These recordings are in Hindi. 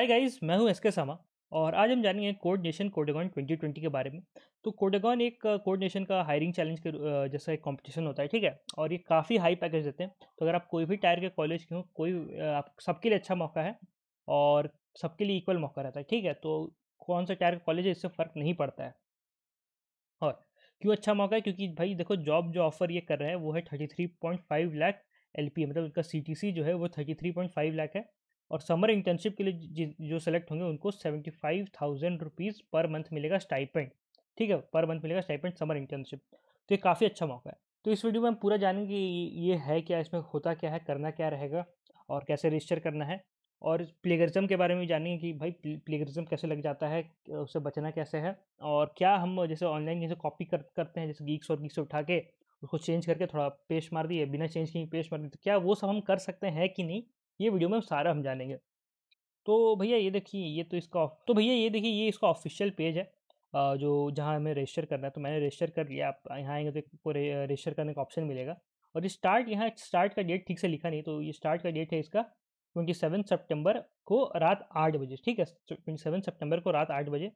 हाय गाइस मैं हूं एसके सामा और आज हम जानेंगे कोड नेशन कोडेगॉन 2020 के बारे में तो कोडेगॉन एक कोड नेशन का हायरिंग चैलेंज के जैसा एक कंपटीशन होता है ठीक है और ये काफ़ी हाई पैकेज देते हैं तो अगर आप कोई भी टायर के कॉलेज के हो कोई आप सबके लिए अच्छा मौका है और सबके लिए इक्वल मौका रहता है ठीक है तो कौन सा टायर का कॉलेज है इससे फ़र्क नहीं पड़ता है और क्यों अच्छा मौका है क्योंकि भाई देखो जॉब जो ऑफ़र ये कर रहे हैं वो है thirty three point five lakh एल मतलब उनका सी जो है वो thirty three point five lakh है और समर इंटर्नशिप के लिए जो सेलेक्ट होंगे उनको seventy five thousand rupees per month मिलेगा स्टाइपेंट ठीक है पर मंथ मिलेगा स्टाइपेंट समर इंटर्नशिप तो ये काफ़ी अच्छा मौका है तो इस वीडियो में हम पूरा जानेंगे ये है क्या इसमें होता क्या है करना क्या रहेगा और कैसे रजिस्टर करना है और प्लेगरिज्म के बारे में जानेंगे कि भाई प्लेगरिज्म कैसे लग जाता है उससे बचना कैसे है और क्या हम जैसे ऑनलाइन जैसे कॉपी कर, करते हैं जैसे गीक्स और गीक्स उठा के उसको चेंज करके थोड़ा पेश मार दिए बिना चेंज किए पेश मार दिए तो क्या वो सब हम कर सकते हैं कि नहीं ये वीडियो में सारा हम जानेंगे तो भैया ये देखिए ये तो इसका तो भैया ये देखिए ये इसका ऑफिशियल पेज है जो जहाँ हमें रजिस्टर करना है तो मैंने रजिस्टर कर लिया आप यहाँ आएंगे तो आपको रजिस्टर करने का ऑप्शन मिलेगा और ये स्टार्ट यहाँ स्टार्ट का डेट ठीक से लिखा नहीं तो ये स्टार्ट का डेट है इसका ट्वेंटी सेवन सेप्टेम्बर को रात आठ बजे ठीक है तो ट्वेंटी सेवन सेप्टेम्बर को रात आठ बजे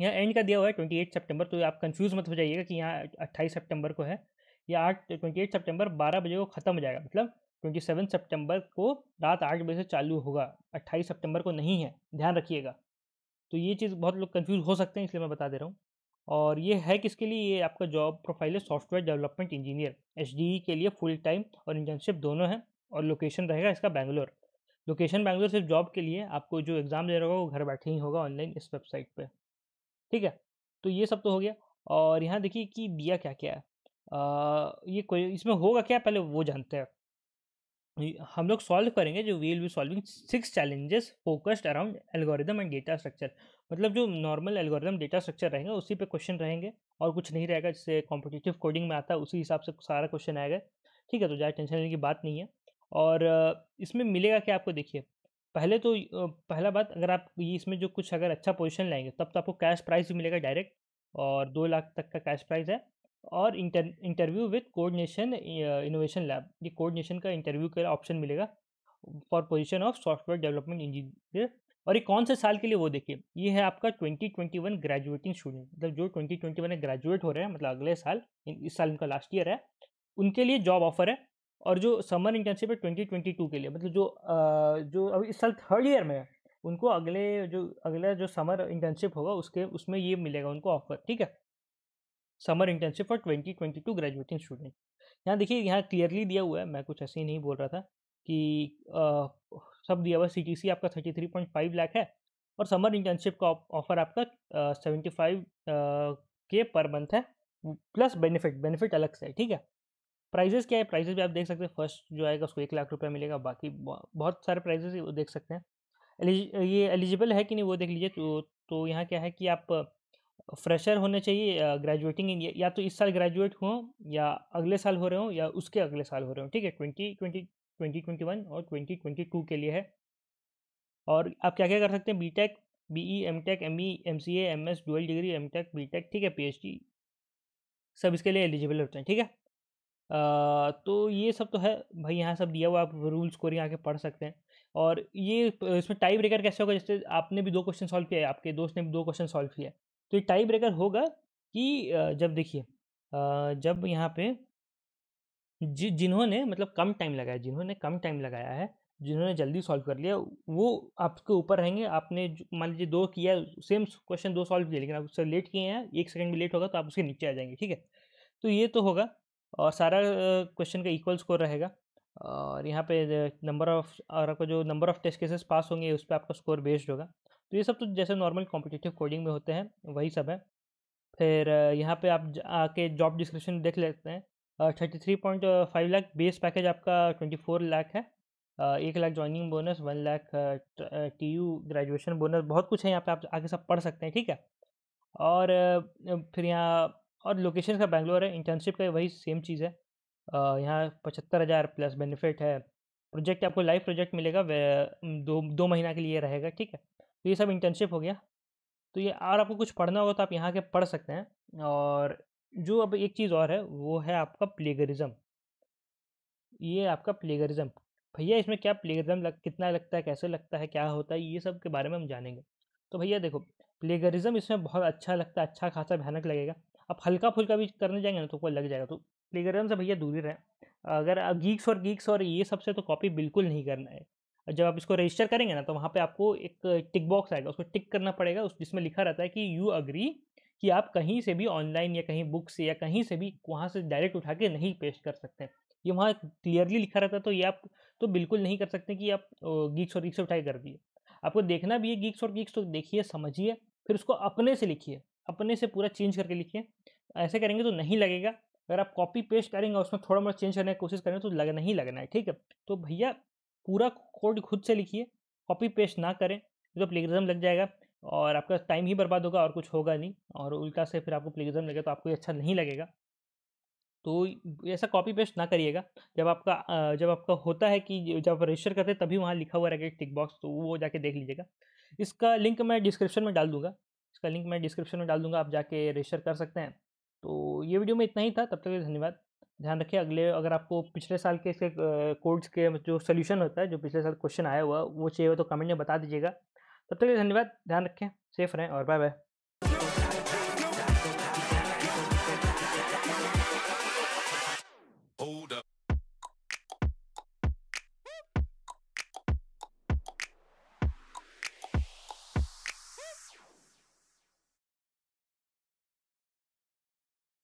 यहाँ एंड का दिया हुआ है ट्वेंटी एट सेप्टेम्बर तो आप कन्फ्यूज़ मत हो जाइएगा कि यहाँ अट्ठाईस सेप्टेम्बर को है या आठ ट्वेंटी एट सेप्टेम्बर बारह बजे को ख़त्म हो जाएगा मतलब ट्वेंटी सेवन सेप्टेम्बर को रात आठ बजे से चालू होगा अट्ठाईस सेप्टेम्बर को नहीं है ध्यान रखिएगा तो ये चीज़ बहुत लोग कन्फ्यूज हो सकते हैं इसलिए मैं बता दे रहा हूँ और ये है किसके लिए ये आपका जॉब प्रोफाइल है सॉफ्टवेयर डेवलपमेंट इंजीनियर एच के लिए फुल टाइम और इंटर्नशिप दोनों है और लोकेशन रहेगा इसका बैंगलोर लोकेशन बैंगलोर सिर्फ जॉब के लिए आपको जो एग्ज़ाम दे रहा होगा वो घर बैठे ही होगा ऑनलाइन इस वेबसाइट पे ठीक है तो ये सब तो हो गया और यहाँ देखिए कि दिया क्या क्या है आ, ये कोई इसमें होगा क्या पहले वो जानते हैं हम लोग सॉल्व करेंगे जो we will be solving six challenges focused around algorithm and data structure मतलब जो नॉर्मल एल्गोरिदम डेटा स्ट्रक्चर रहेंगे उसी पे क्वेश्चन रहेंगे और कुछ नहीं रहेगा जिससे कॉम्पिटिटिव कोडिंग में आता है उसी हिसाब से सारा क्वेश्चन आएगा ठीक है तो ज़्यादा टेंशन लेने की बात नहीं है और इसमें मिलेगा क्या आपको देखिए पहले तो पहला बात अगर आप ये इसमें जो कुछ अगर अच्छा पोजिशन लाएंगे तब तो आपको कैश प्राइज भी मिलेगा डायरेक्ट और दो लाख तक का कैश प्राइज़ है और inter interview with coordination innovation lab ये कोऑर्डिनेशन का इंटरव्यू का ऑप्शन मिलेगा for position of software development engineer और ये कौन से साल के लिए वो देखिए ये है आपका 2021 ग्रेजुएटिंग स्टूडेंट मतलब जो 2021 में ग्रेजुएट हो रहे हैं मतलब अगले साल इस साल उनका लास्ट ईयर है उनके लिए जॉब ऑफर है और जो समर इंटर्नशिप है 2022 के लिए मतलब जो जो अभी इस साल थर्ड ईयर में है उनको अगले जो अगला जो समर इंटर्नशिप होगा उसके उसमें ये मिलेगा उनको ऑफर ठीक है summer internship for twenty twenty two graduating student यहाँ देखिए यहाँ क्लियरली दिया हुआ है मैं कुछ ऐसे ही नहीं बोल रहा था कि आ, सब दिया हुआ सी आपका thirty three point five lakh है और समर इंटर्नशिप का ऑफर आपका seventy five K per month है प्लस बेनिफिट बेनिफिट अलग से है ठीक है प्राइजेस क्या है प्राइजेस भी आप देख सकते हैं फर्स्ट जो आएगा उसको एक लाख रुपया मिलेगा बाकी बहुत सारे प्राइजेस देख सकते हैं ये एलिजिबल है कि नहीं वो देख लीजिए तो, तो यहाँ क्या है कि आप फ्रेशर होने चाहिए ग्रेजुएटिंग इन या तो इस साल ग्रेजुएट हुआ या अगले साल हो रहे हों या उसके अगले साल हो रहे हों ठीक है twenty twenty twenty twenty one और ट्वेंटी ट्वेंटी टू के लिए है और आप क्या क्या कर सकते हैं B Tech B E M Tech M E M C M S dual degree M Tech B Tech ठीक है पी एच डी सब इसके लिए एलिजिबल होते हैं ठीक है आ, तो ये सब तो है भाई यहाँ सब दिया हुआ आप रूल्स को यहाँ के पढ़ सकते हैं और ये इसमें टाइप ब्रेकर कैसे होगा जैसे आपने भी दो क्वेश्चन सॉल्व किया है आपके दोस्त ने भी दो क्वेश्चन सॉल्व किया है तो ये टाई ब्रेकर होगा कि जब देखिए जब यहाँ पे जि जिन्होंने मतलब कम टाइम लगाया जिन्होंने कम टाइम लगाया है जिन्होंने जल्दी सॉल्व कर लिया वो आपके ऊपर रहेंगे आपने मान लीजिए दो किया सेम क्वेश्चन दो सॉल्व किया लेकिन आप उससे लेट किए हैं एक सेकंड भी लेट होगा तो आप उसके नीचे आ जाएंगे ठीक है तो ये तो होगा और सारा क्वेश्चन का इक्वल स्कोर रहेगा और यहाँ पे नंबर ऑफ और आपका जो number of test cases pass होंगे उस पर आपका स्कोर बेस्ड होगा तो ये सब तो जैसे नॉर्मल कॉम्पिटेटिव कोडिंग में होते हैं वही सब है फिर यहाँ पे आप आके जॉब डिस्क्रिप्शन देख लेते हैं thirty three point five lakh base package आपका ट्वेंटी फोर लाख है एक lakh joining bonus one lakh टी यू ग्रेजुएशन बोनस बहुत कुछ है यहाँ पे आप आगे सब पढ़ सकते हैं ठीक है और फिर यहाँ और लोकेशन का बैंगलोर है इंटर्नशिप का वही सेम चीज़ है यहाँ पचहत्तर हज़ार प्लस बेनिफिट है प्रोजेक्ट आपको लाइव प्रोजेक्ट मिलेगा दो दो महीना के लिए रहेगा ठीक है तो ये सब इंटर्नशिप हो गया तो ये और आपको कुछ पढ़ना होगा तो आप यहाँ के पढ़ सकते हैं और जो अब एक चीज़ और है वो है आपका प्लेगरिज्म ये आपका प्लेगरिज्म भैया इसमें क्या प्लेगरिज्म लग कितना लगता है कैसे लगता है क्या होता है ये सब के बारे में हम जानेंगे तो भैया देखो प्लेगरिज्म इसमें बहुत अच्छा लगता है अच्छा खासा भयानक लगेगा आप हल्का फुल्का भी करने जाएंगे ना तो कोई लग जाएगा तो प्लेगरिज्म से भैया दूरी रहें अगर गीक्स और गीक्स और ये सबसे तो कॉपी बिल्कुल नहीं करना है जब आप इसको रजिस्टर करेंगे ना तो वहाँ पे आपको एक टिक बॉक्स आएगा उसको टिक करना पड़ेगा उस जिसमें लिखा रहता है कि यू अग्री कि आप कहीं से भी ऑनलाइन या कहीं बुक से या कहीं से भी वहाँ से डायरेक्ट उठा के नहीं पेस्ट कर सकते ये वहाँ क्लियरली लिखा रहता है तो ये आप तो बिल्कुल नहीं कर सकते कि आप गीक्स और गीक्स उठाई कर दिए आपको देखना भी है गीक्स और गीक्स तो देखिए समझिए फिर उसको अपने से लिखिए अपने से पूरा चेंज करके लिखिए ऐसे करेंगे तो नहीं लगेगा अगर आप कॉपी पेस्ट करेंगे उसमें थोड़ा मोड़ा चेंज करने की कोशिश करेंगे तो लग नहीं लगना है ठीक है तो भैया पूरा कोड खुद से लिखिए कॉपी पेस्ट ना करें तो प्लेगरिज्म लग जाएगा और आपका टाइम ही बर्बाद होगा और कुछ होगा नहीं और उल्टा से फिर आपको प्लेगरिज्म लगेगा तो आपको अच्छा नहीं लगेगा तो ऐसा कॉपी पेस्ट ना करिएगा जब आपका जब आपका होता है कि जब आप रजिस्टर करते हैं तभी वहाँ लिखा हुआ रहेगा टिक बॉक्स तो वो जाके देख लीजिएगा इसका लिंक मैं डिस्क्रिप्शन में डाल दूंगा इसका लिंक मैं डिस्क्रिप्शन में डाल दूंगा आप जाके रजिस्टर कर सकते हैं तो ये वीडियो में इतना ही था तब तक धन्यवाद ध्यान रखिए अगले अगर आपको पिछले साल के इसके कोड्स के जो सोल्यूशन होता है जो पिछले साल क्वेश्चन आया हुआ वो चाहिए हो तो कमेंट में बता दीजिएगा तब तक के धन्यवाद ध्यान रखें सेफ रहें और बाय बाय